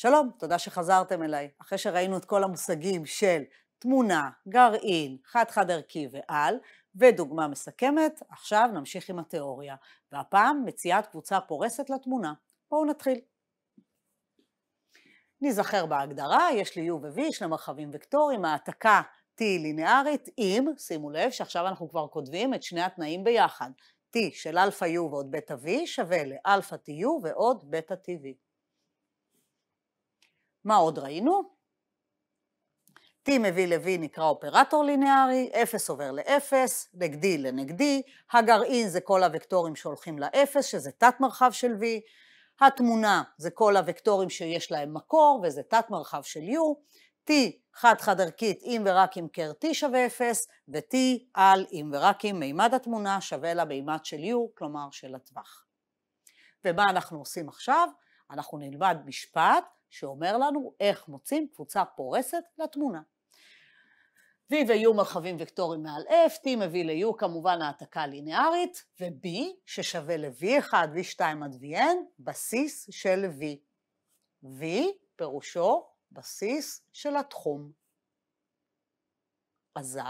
שלום, תודה שחזרתם אליי. אחרי שראינו את כל המושגים של תמונה, גרעין, חד-חד ערכי ועל, ודוגמה מסכמת, עכשיו נמשיך עם התיאוריה, והפעם מציאת קבוצה פורסת לתמונה. בואו נתחיל. ניזכר בהגדרה, יש לי U ו-V, שני מרחבים וקטורים, העתקה T לינארית אם, שימו לב שעכשיו אנחנו כבר כותבים את שני התנאים ביחד, T של Alpha U ועוד Beta V שווה ל לאלפא TU ועוד בטא TV. מה עוד ראינו? T מביא ל-V נקרא אופרטור לינארי, 0 עובר ל-0, נגדי לנגדי, הגרעין זה כל הוקטורים שהולכים ל-0, שזה תת מרחב של V, התמונה זה כל הוקטורים שיש להם מקור, וזה תת מרחב של U, T חד-חד ערכית אם ורק אם קר T שווה 0, ו-T על אם ורק אם מימד התמונה שווה למימד של U, כלומר של הטווח. ומה אנחנו עושים עכשיו? אנחנו נלמד משפט שאומר לנו איך מוצאים קבוצה פורסת לתמונה. V ו-U מרחבים וקטוריים מעל F, T מביא ל-U כמובן העתקה לינארית, ו-B ששווה ל-V1, V2 עד VN, בסיס של V. V פירושו בסיס של התחום. אזי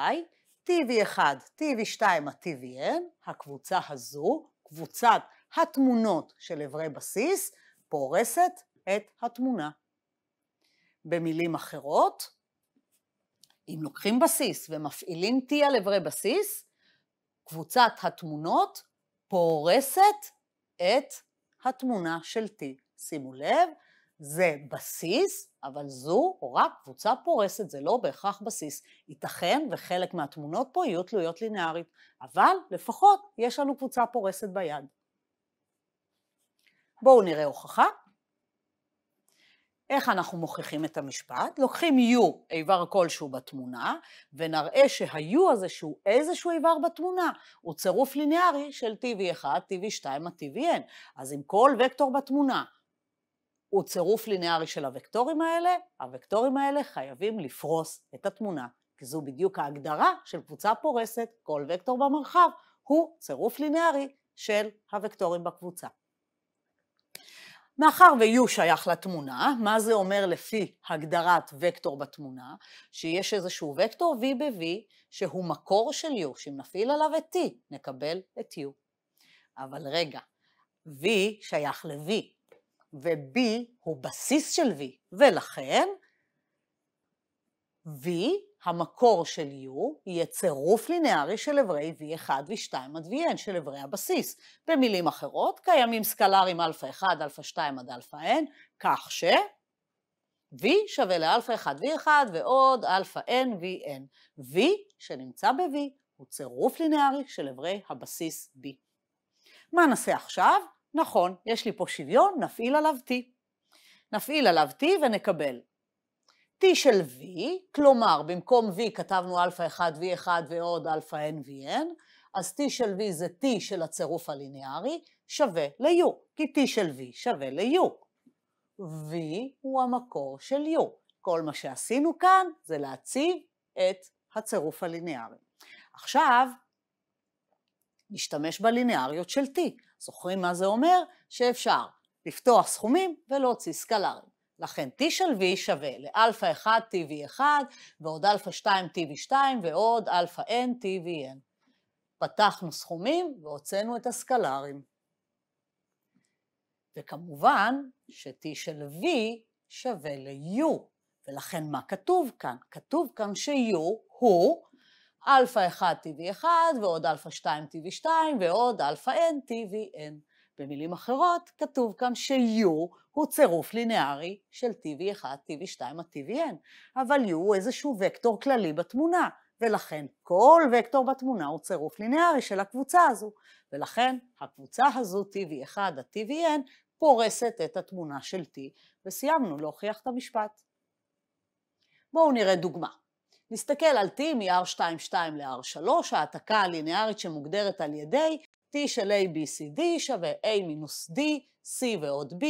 TV1, TV2 עד TVN, הקבוצה הזו, קבוצת התמונות של אברי בסיס, פורסת את התמונה. במילים אחרות, אם לוקחים בסיס ומפעילים T על אברי בסיס, קבוצת התמונות פורסת את התמונה של T. שימו לב, זה בסיס, אבל זו רק קבוצה פורסת, זה לא בהכרח בסיס. ייתכן וחלק מהתמונות פה יהיו תלויות לינארית, אבל לפחות יש לנו קבוצה פורסת ביד. בואו נראה הוכחה איך אנחנו מוכיחים את המשפט? לוקחים U, איבר כלשהו בתמונה, ונראה שה-U הזה, שהוא איזשהו איבר בתמונה, הוא צירוף ליניארי של TV1, TV2 עד TVN. אז אם כל וקטור בתמונה הוא צירוף ליניארי של הוקטורים האלה, הוקטורים האלה חייבים לפרוס את התמונה, כי זו בדיוק ההגדרה של קבוצה פורסת, כל וקטור במרחב הוא צירוף ליניארי של הוקטורים בקבוצה. מאחר ו-U שייך לתמונה, מה זה אומר לפי הגדרת וקטור בתמונה? שיש איזשהו וקטור V ב-V שהוא מקור של U, שאם נפעיל עליו את T, נקבל את U. אבל רגע, V שייך ל-V, ו-B הוא בסיס של V, ולכן V המקור של U יהיה צירוף לינארי של אברי V1 ו 2 עד VN של אברי הבסיס. במילים אחרות, קיימים סקלרים Alpha 1, Alpha 2 עד Alpha N, כך ש... V שווה לאלפא 1 V1 ועוד Alpha N VN. V שנמצא ב-V הוא צירוף לינארי של אברי הבסיס B. מה נעשה עכשיו? נכון, יש לי פה שוויון, נפעיל עליו T. נפעיל עליו T ונקבל T של V, כלומר במקום V כתבנו Alpha 1 V1 ועוד Alpha N VN, אז T של V זה T של הצירוף הליניארי שווה ל-U, כי T של V שווה ל-U. V הוא המקור של U. כל מה שעשינו כאן זה להציב את הצירוף הליניארי. עכשיו, נשתמש בליניאריות של T. זוכרים מה זה אומר? שאפשר לפתוח סכומים ולהוציא סקלרים. לכן T של V שווה לאלפא 1 TV1 ועוד אלפא 2 TV2 ועוד אלפא N TVN. פתחנו סכומים והוצאנו את הסקלרים. וכמובן ש-T של V שווה ל-U, ולכן מה כתוב כאן? כתוב כאן ש-U הוא אלפא 1 TV1 ועוד אלפא 2 TV2 ועוד אלפא N TVN. במילים אחרות, כתוב כאן ש-U הוא צירוף לינארי של TV1, TV2 עד TVN, אבל U הוא איזשהו וקטור כללי בתמונה, ולכן כל וקטור בתמונה הוא צירוף לינארי של הקבוצה הזו, ולכן הקבוצה הזו, TV1 עד TVN, פורסת את התמונה של T, וסיימנו להוכיח את המשפט. בואו נראה דוגמה. נסתכל על T מ-R22 ל-R3, ההעתקה הלינארית שמוגדרת על ידי T של A, B, C, D שווה A מינוס D, C ועוד B,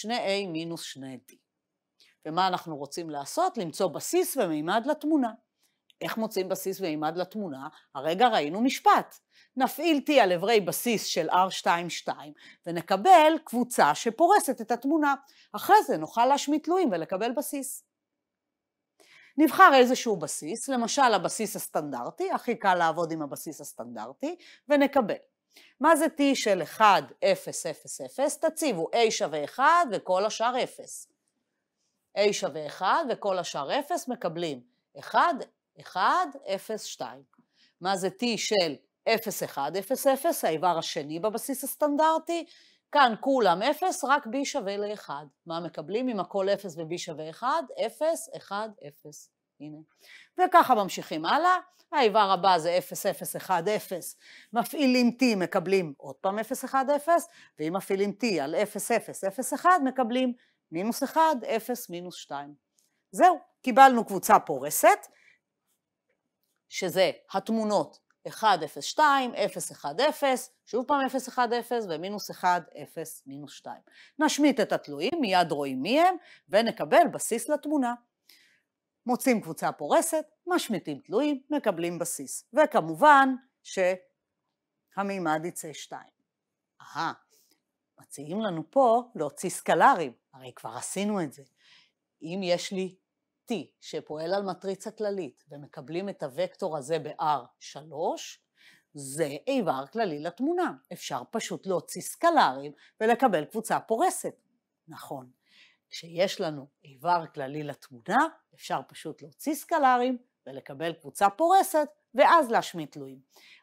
2A מינוס 2D. ומה אנחנו רוצים לעשות? למצוא בסיס ומימד לתמונה. איך מוצאים בסיס ומימד לתמונה? הרגע ראינו משפט. נפעיל T על אברי בסיס של R22 ונקבל קבוצה שפורסת את התמונה. אחרי זה נוכל להשמיט תלויים ולקבל בסיס. נבחר איזשהו בסיס, למשל הבסיס הסטנדרטי, הכי קל לעבוד עם הבסיס הסטנדרטי, ונקבל. מה זה t של 1, 0, 0, 0? תציבו a שווה 1 וכל השאר 0. a שווה 1 וכל השאר 0 מקבלים 1, 1, 0, 2. מה זה t של 0, 1, 0, 0, האיבר השני בבסיס הסטנדרטי? כאן כולם 0, רק b שווה ל-1. מה מקבלים אם הכל 0 ו-b שווה 1? 0, 1, 0. הנה. וככה ממשיכים הלאה, האיבר הבא זה 0010, מפעילים T מקבלים עוד פעם 010, ואם מפעילים T על 0001 מקבלים מינוס 1, 0, מינוס 2. זהו, קיבלנו קבוצה פורסת, שזה התמונות 1, 0, 2, 0, 1, 0, שוב פעם 0, 1, 0 ומינוס 1, 0, מינוס 2. נשמיט את התלויים, מיד רואים מי הם, ונקבל בסיס לתמונה. מוצאים קבוצה פורסת, משמיטים תלויים, מקבלים בסיס. וכמובן שהמימד יצא 2. אהה, מציעים לנו פה להוציא סקלרים, הרי כבר עשינו את זה. אם יש לי T שפועל על מטריצה כללית ומקבלים את הוקטור הזה ב-R3, זה איבר כללי לתמונה. אפשר פשוט להוציא סקלרים ולקבל קבוצה פורסת. נכון, כשיש לנו איבר כללי לתמונה, אפשר פשוט להוציא סקלרים ולקבל קבוצה פורסת, ואז להשמיט תלויים.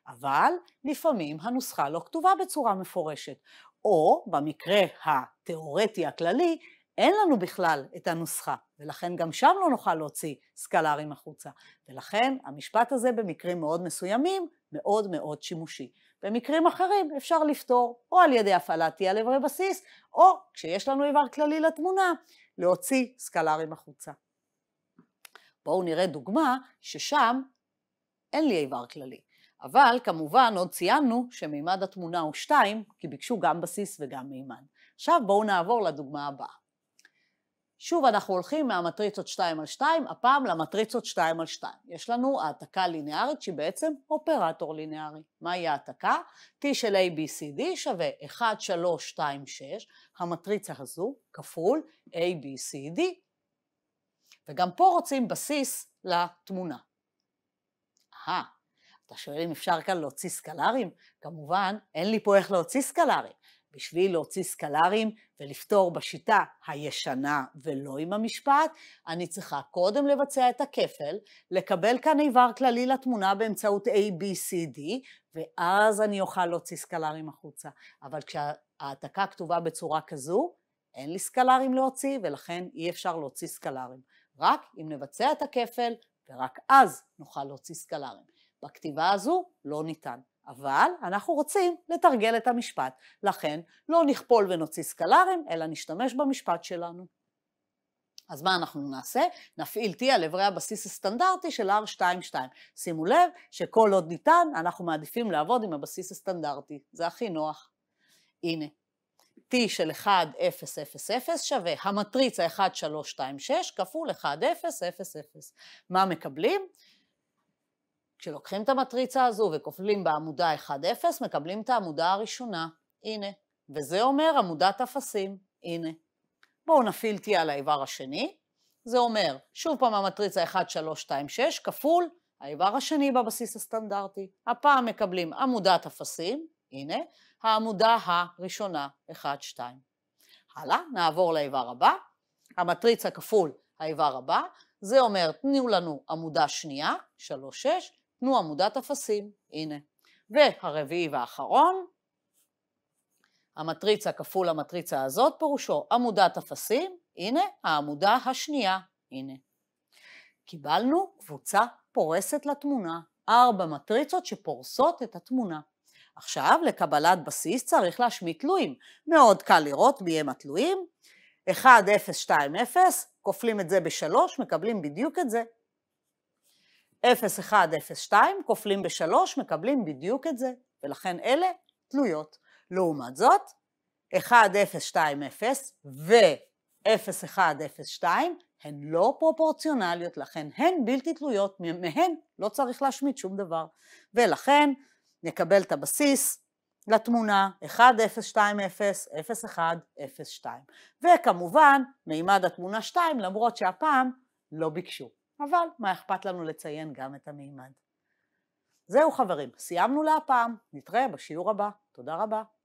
אבל לפעמים הנוסחה לא כתובה בצורה מפורשת, או במקרה התיאורטי הכללי, אין לנו בכלל את הנוסחה, ולכן גם שם לא נוכל להוציא סקלרים החוצה. ולכן המשפט הזה במקרים מאוד מסוימים מאוד מאוד שימושי. במקרים אחרים אפשר לפתור או על ידי הפעלת אי על איברי בסיס, או כשיש לנו איבר כללי לתמונה, להוציא סקלרים החוצה. בואו נראה דוגמה ששם אין לי איבר כללי. אבל כמובן עוד ציינו שמימד התמונה הוא 2, כי ביקשו גם בסיס וגם מימד. עכשיו בואו נעבור לדוגמה הבאה. שוב אנחנו הולכים מהמטריצות 2 על 2, הפעם למטריצות 2 על 2. יש לנו העתקה לינארית שהיא בעצם אופרטור לינארי. מהי העתקה? T של ABCD שווה 1, 3, 2, 6, המטריצה הזו כפול ABCD. וגם פה רוצים בסיס לתמונה. אהה, אתה שואל אם אפשר כאן להוציא סקלרים? כמובן, אין לי פה איך להוציא סקלרים. בשביל להוציא סקלרים ולפתור בשיטה הישנה ולא עם המשפט, אני צריכה קודם לבצע את הכפל, לקבל כאן איבר כללי לתמונה באמצעות D, ואז אני אוכל להוציא סקלרים החוצה. אבל כשההעתקה כתובה בצורה כזו, אין לי סקלרים להוציא, ולכן אי אפשר להוציא סקלרים. רק אם נבצע את הכפל, ורק אז נוכל להוציא סקלרים. בכתיבה הזו לא ניתן. אבל אנחנו רוצים לתרגל את המשפט. לכן, לא נכפול ונוציא סקלרים, אלא נשתמש במשפט שלנו. אז מה אנחנו נעשה? נפעיל T על אברי הבסיס הסטנדרטי של r 2 2 שימו לב שכל עוד ניתן, אנחנו מעדיפים לעבוד עם הבסיס הסטנדרטי. זה הכי נוח. הנה, T של 1, 0, 0, 0 שווה המטריצה 1, 3, 2, 6 כפול 1, 0, 0, 0. מה מקבלים? כשלוקחים את המטריצה הזו וכופלים בעמודה 1-0, מקבלים את העמודה הראשונה, הנה. וזה אומר עמודת אפסים, הנה. בואו נפעיל T על האיבר השני, זה אומר, שוב פעם המטריצה 1, 3, 2, 6, כפול האיבר השני בבסיס הסטנדרטי. הפעם מקבלים עמודת אפסים, הנה, העמודה הראשונה, 1, 2. הלאה, נעבור לאיבר הבא. המטריצה כפול האיבר הבא, זה אומר, תנו לנו עמודה שנייה, 3, 6, תנו עמודת אפסים, הנה. והרביעי והאחרון, המטריצה כפול המטריצה הזאת, פירושו עמודת אפסים, הנה העמודה השנייה, הנה. קיבלנו קבוצה פורסת לתמונה, ארבע מטריצות שפורסות את התמונה. עכשיו, לקבלת בסיס צריך להשמיט תלויים. מאוד קל לראות מי הם התלויים. 1, 0, 2, 0, כופלים את זה ב-3, מקבלים בדיוק את זה, 2, כופלים ב-3, מקבלים בדיוק את זה, ולכן אלה תלויות. לעומת זאת, 0 ו 2 הן לא פרופורציונליות, לכן הן בלתי תלויות, מהן לא צריך להשמיט שום דבר. ולכן נקבל את הבסיס לתמונה 0, 2. וכמובן, מימד התמונה 2, למרות שהפעם לא ביקשו. אבל מה אכפת לנו לציין גם את המימד. זהו חברים, סיימנו להפעם, נתראה בשיעור הבא. תודה רבה.